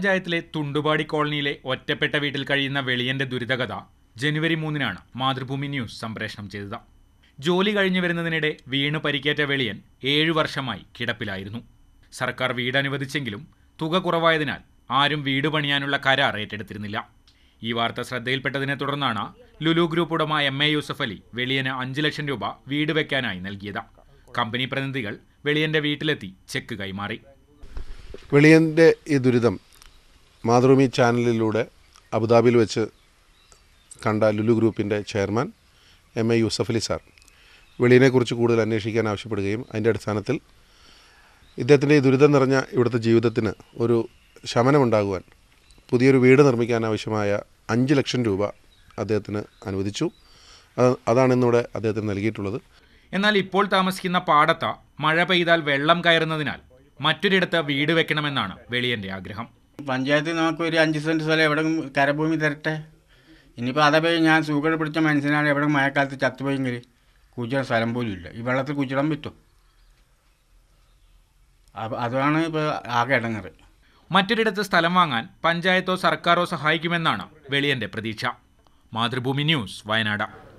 പഞ്ചായത്തിലെ തുണ്ടുപാടി കോളനിയിലെ ഒറ്റപ്പെട്ട വീട്ടിൽ കഴിയുന്ന വെളിയന്റെ ദുരിതകഥ ജനുവരി മൂന്നിനാണ് മാതൃഭൂമി ന്യൂസ് സംപ്രേഷണം ചെയ്തത് ജോലി കഴിഞ്ഞു വരുന്നതിനിടെ വീണ് പരിക്കേറ്റ വെളിയൻ ഏഴു വർഷമായി കിടപ്പിലായിരുന്നു സർക്കാർ വീട് അനുവദിച്ചെങ്കിലും തുക കുറവായതിനാൽ ആരും വീട് പണിയാനുള്ള കരാർ ഏറ്റെടുത്തിരുന്നില്ല ഈ വാർത്ത ശ്രദ്ധയിൽപ്പെട്ടതിനെ തുടർന്നാണ് ലുലു ഗ്രൂപ്പ് ഉടമ എം എ യൂസഫ് അലി വെളിയന് അഞ്ച് ലക്ഷം രൂപ വീട് വെക്കാനായി നൽകിയത് കമ്പനി പ്രതിനിധികൾ വെളിയന്റെ വീട്ടിലെത്തി ചെക്ക് കൈമാറി വെളിയന്റെ ഈ ദുരിതം മാതൃഭൂമി ചാനലിലൂടെ അബുദാബിയിൽ വെച്ച് കണ്ട ലുലു ഗ്രൂപ്പിൻ്റെ chairman M A Yusuf Ali sir വെളിയിനെക്കുറിച്ച് കൂടുതൽ അന്വേഷിക്കാൻ ആവശ്യപ്പെടുകയും അതിൻ്റെ അടിസ്ഥാനത്തിൽ ഇദ്ദേഹത്തിൻ്റെ ഈ ദുരിതം നിറഞ്ഞ ഇവിടുത്തെ ജീവിതത്തിന് ഒരു ശമനമുണ്ടാകുവാൻ പുതിയൊരു വീട് നിർമ്മിക്കാൻ ആവശ്യമായ അഞ്ച് ലക്ഷം രൂപ അദ്ദേഹത്തിന് അനുവദിച്ചു അതാണ് ഇന്നിവിടെ അദ്ദേഹത്തിന് നൽകിയിട്ടുള്ളത് എന്നാൽ ഇപ്പോൾ താമസിക്കുന്ന പാടത്ത മഴ പെയ്താൽ വെള്ളം കയറുന്നതിനാൽ മറ്റൊരിടത്ത് വീട് വെക്കണമെന്നാണ് വെളിയൻ്റെ ആഗ്രഹം പഞ്ചായത്തിൽ നമുക്ക് ഒരു അഞ്ച് സെൻറ്റ് സ്ഥലം എവിടെ കരഭൂമി തരട്ടെ ഇനിയിപ്പോൾ അതേ ഞാൻ സൂക്കേട് പിടിച്ച മനുഷ്യനാണ് എവിടെ മഴക്കാലത്ത് ചത്തുപോയെങ്കിൽ കുച്ചിടാൻ സ്ഥലം പോലും ഇല്ല ഈ വെള്ളത്തിൽ കുച്ചിടാൻ പറ്റും അപ്പം അതാണ് ഇപ്പോൾ ആകെ ഇടങ്ങറ് മറ്റൊരിടത്ത് സ്ഥലം വാങ്ങാൻ പഞ്ചായത്തോ സർക്കാരോ സഹായിക്കുമെന്നാണ് വെളിയന്റെ പ്രതീക്ഷ മാതൃഭൂമി ന്യൂസ് വയനാട്